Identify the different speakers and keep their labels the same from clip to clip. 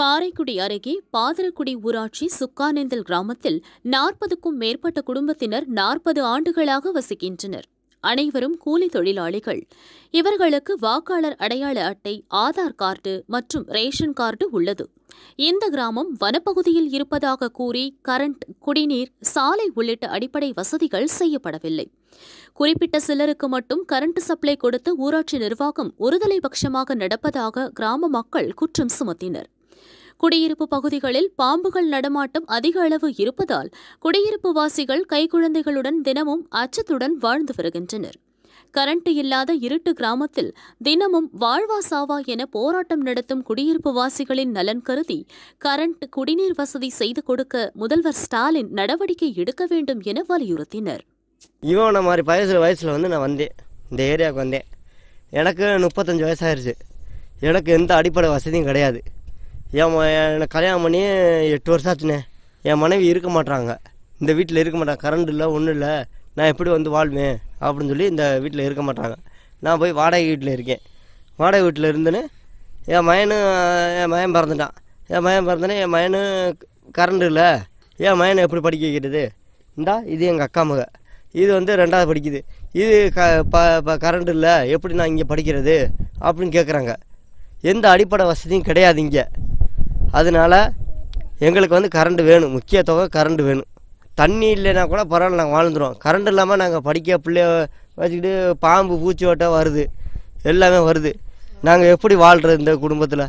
Speaker 1: காரைக்குடி அருகே பாதரக்குடி ஊராட்சி சுக்கானேந்தல் கிராமத்தில் நாற்பதுக்கும் மேற்பட்ட குடும்பத்தினர் நாற்பது ஆண்டுகளாக வசிக்கின்றனர் அனைவரும் கூலி தொழிலாளிகள் இவர்களுக்கு வாக்காளர் அடையாள அட்டை ஆதார் கார்டு மற்றும் ரேஷன் கார்டு உள்ளது இந்த கிராமம் வனப்பகுதியில் இருப்பதாக கூறி கரண்ட் குடிநீர் சாலை உள்ளிட்ட அடிப்படை வசதிகள் செய்யப்படவில்லை குறிப்பிட்ட சிலருக்கு மட்டும் கரண்ட் சப்ளை கொடுத்து ஊராட்சி நிர்வாகம் ஒருதலை பட்சமாக நடப்பதாக கிராம மக்கள் குற்றம் சுமத்தினர் குடியிருப்பு பகுதிகளில் பாம்புகள் நடமாட்டம் அதிக அளவு இருப்பதால் குடியிருப்பு வாசிகள் கைக்குழந்தைகளுடன் தினமும் அச்சத்துடன் வாழ்ந்து வருகின்றனர் கரண்ட் இல்லாத இருட்டு கிராமத்தில் தினமும் வாழ்வா சாவா என போராட்டம் நடத்தும் குடியிருப்பு வாசிகளின் நலன் கருதி கரண்ட் குடிநீர் வசதி செய்து கொடுக்க முதல்வர் ஸ்டாலின் நடவடிக்கை எடுக்க வேண்டும் என வலியுறுத்தினர்
Speaker 2: இவன மாதிரி வயசு வயசில் வந்து நான் வந்தேன் இந்த ஏரியாவுக்கு வந்தேன் எனக்கு முப்பத்தஞ்சு வயசாயிருச்சு எனக்கு எந்த அடிப்படை வசதியும் கிடையாது என் என்னை கல்யாணம் பண்ணி எட்டு வருஷம் ஆச்சுண்ணே என் மனைவி இருக்க மாட்டாங்க இந்த வீட்டில் இருக்க மாட்டாங்க கரண்ட் இல்லை ஒன்றும் இல்லை நான் எப்படி வந்து வாழ்வேன் அப்படின்னு சொல்லி இந்த வீட்டில் இருக்க மாட்டாங்க நான் போய் வாடகை வீட்டில் இருக்கேன் வாடகை வீட்டில் இருந்துன்னு என் மயனும் என் மயன் பறந்துட்டான் என் மயன் பறந்தனே என் மயனும் கரண்ட் இல்லை என் மயனை எப்படி படிக்க வைக்கிறது இந்தா இது எங்கள் அக்கா மக இது வந்து ரெண்டாவது படிக்குது இது க ப கரண்ட் இல்லை எப்படி நான் இங்கே படிக்கிறது அப்படின்னு கேட்குறாங்க எந்த அடிப்படை வசதியும் கிடையாது இங்கே அதனால் எங்களுக்கு வந்து கரண்ட் வேணும் முக்கிய தொகை கரண்ட் வேணும் தண்ணி இல்லைன்னா கூட பரவாயில்ல நாங்கள் வாழ்ந்துடுவோம் கரண்ட் இல்லாமல் நாங்கள் படிக்க பிள்ளைய வச்சுக்கிட்டு பாம்பு பூச்சி ஓட்டம் வருது எல்லாமே வருது நாங்கள் எப்படி வாழ்கிறது இந்த குடும்பத்தில்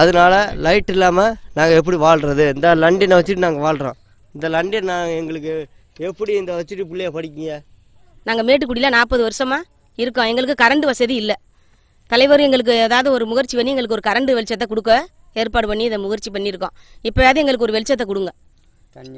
Speaker 2: அதனால் லைட் இல்லாமல் நாங்கள் எப்படி வாழ்கிறது இந்த லண்டனை வச்சுட்டு நாங்கள் வாழ்கிறோம் இந்த லண்டன் நாங்கள் எங்களுக்கு எப்படி இந்த வச்சுட்டு பிள்ளைய படிக்கீங்க
Speaker 3: நாங்கள் மேட்டுக்குடியில் நாற்பது வருஷமாக இருக்கோம் எங்களுக்கு கரண்ட் வசதி இல்லை தலைவர் எங்களுக்கு ஏதாவது ஒரு முயற்சி பண்ணி எங்களுக்கு ஒரு கரண்ட் வெளிச்சத்தை கொடுக்க ஏற்பாடு பண்ணி இதை முயற்சி பண்ணியிருக்கோம் இப்போயாவது எங்களுக்கு ஒரு வெளிச்சத்தை கொடுங்க